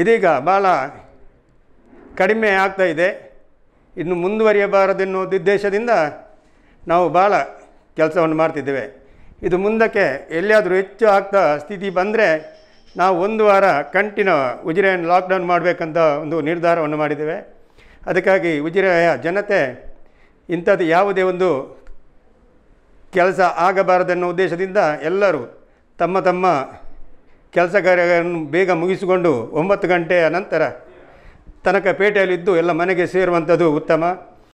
ಇದೀಗ ಭಾಳ ಕಡಿಮೆ ಆಗ್ತಾ ಇದೆ ಇನ್ನು ಮುಂದುವರಿಯಬಾರದೆನ್ನುವ ಉದ್ದೇಶದಿಂದ ನಾವು ಭಾಳ ಕೆಲಸವನ್ನು ಮಾಡ್ತಿದ್ದೇವೆ ಇದು ಮುಂದಕ್ಕೆ ಎಲ್ಲಿಯಾದರೂ ಹೆಚ್ಚು ಆಗ್ತಾ ಸ್ಥಿತಿ ಬಂದರೆ ನಾವು ಒಂದು ವಾರ ಕಂಟಿನ್ಯೂ ಉಜಿರೆಯನ್ನು ಲಾಕ್ಡೌನ್ ಮಾಡಬೇಕಂತ ಒಂದು ನಿರ್ಧಾರವನ್ನು ಮಾಡಿದ್ದೇವೆ ಅದಕ್ಕಾಗಿ ಉಜಿರೆಯ ಜನತೆ ಇಂಥದ್ದು ಯಾವುದೇ ಒಂದು ಕೆಲಸ ಆಗಬಾರದೆನ್ನೋ ಉದ್ದೇಶದಿಂದ ಎಲ್ಲರೂ ತಮ್ಮ ತಮ್ಮ ಕೆಲಸ ಕಾರ್ಯಗಳನ್ನು ಬೇಗ ಮುಗಿಸಿಕೊಂಡು ಒಂಬತ್ತು ಗಂಟೆಯ ನಂತರ ತನಕ ಪೇಟೆಯಲ್ಲಿದ್ದು ಎಲ್ಲ ಮನೆಗೆ ಸೇರುವಂಥದ್ದು ಉತ್ತಮ